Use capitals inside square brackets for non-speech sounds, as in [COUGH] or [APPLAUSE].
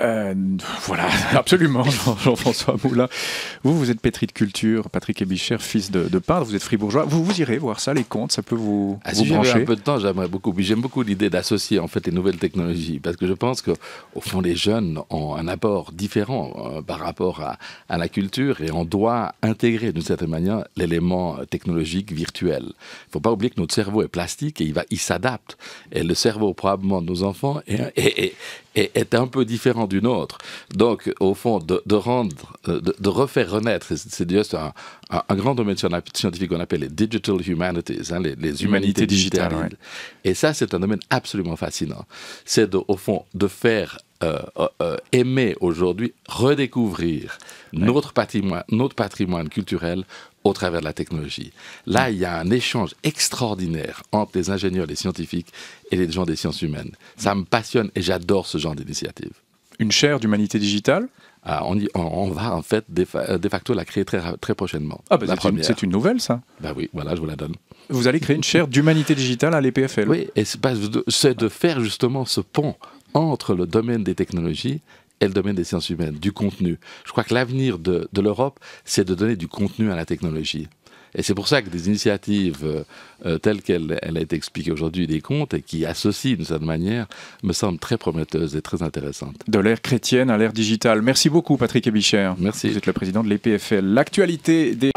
Euh, voilà, [LAUGHS] absolument, Jean-François Moulin. Vous, vous êtes pétri de culture, Patrick Ebischer, fils de, de, vous êtes fribourgeois. Vous, vous irez voir ça, les contes, ça peut vous, ah, vous brancher. un peu de temps, j'aimerais beaucoup. J'aime beaucoup l'idée d'associer en fait les nouvelles technologies, parce que je pense que au fond, les jeunes ont un apport différent euh, par rapport à, la culture, et on doit intégrer d'une certaine manière l'élément euh, technologique virtuel. Il ne faut pas oublier que notre cerveau est plastique et il va, il s'adapte. Et le cerveau probablement de nos enfants est, est un peu différent d'une autre. Donc, au fond, de, rendre, euh, de, refaire renaître, c'est un, grand domaine scientifique qu'on appelle les digital humanities, hein, les, humanités digitales. Et ça, c'est un domaine absolument fascinant. C'est au fond de faire euh, euh, aimer aujourd'hui, redécouvrir notre, patrimoine, notre patrimoine culturel au travers de la technologie. Là, mm. il y a un échange extraordinaire entre les ingénieurs, les scientifiques et les gens des sciences humaines. Ça mm. me passionne et j'adore ce genre d'initiative une chaire d'humanité digitale. Ah, on, va en fait de, facto la créer très, prochainement. Ah, bah, c'est une, nouvelle ça Bah oui, voilà, je vous la donne. Vous allez créer une chaire d'humanité digitale à l'EPFL Oui, c'est de faire justement ce pont entre le domaine des technologies et le domaine des sciences humaines, du contenu. Je crois que l'avenir de l'Europe, c'est de donner du contenu à la technologie. Et c'est pour ça que des initiatives euh, euh, telles qu'elle elle a été expliquée aujourd'hui des comptes et qui associent de certaine manière me semblent très prometteuses et très intéressantes. De l'ère chrétienne à l'ère digitale. Merci beaucoup Patrick Ebichère. Merci. Vous êtes le président de l'EPFL. L'actualité des...